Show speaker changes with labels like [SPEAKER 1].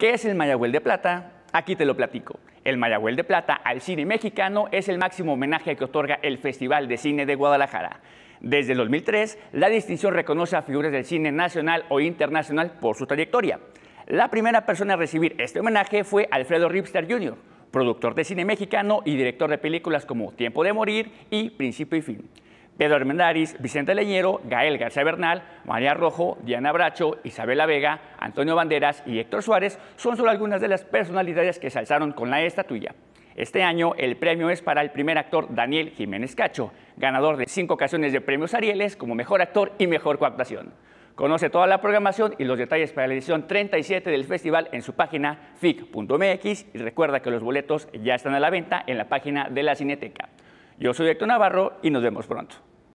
[SPEAKER 1] ¿Qué es el Mayagüel de Plata? Aquí te lo platico. El Mayagüel de Plata al cine mexicano es el máximo homenaje que otorga el Festival de Cine de Guadalajara. Desde el 2003, la distinción reconoce a figuras del cine nacional o internacional por su trayectoria. La primera persona a recibir este homenaje fue Alfredo Ripster Jr., productor de cine mexicano y director de películas como Tiempo de Morir y Principio y Fin. Pedro Armendáriz, Vicente Leñero, Gael García Bernal, María Rojo, Diana Bracho, Isabela Vega, Antonio Banderas y Héctor Suárez son solo algunas de las personalidades que se alzaron con la estatuilla. Este año el premio es para el primer actor Daniel Jiménez Cacho, ganador de cinco ocasiones de premios Arieles como mejor actor y mejor coactuación. Conoce toda la programación y los detalles para la edición 37 del festival en su página fic.mx y recuerda que los boletos ya están a la venta en la página de la Cineteca. Yo soy Héctor Navarro y nos vemos pronto.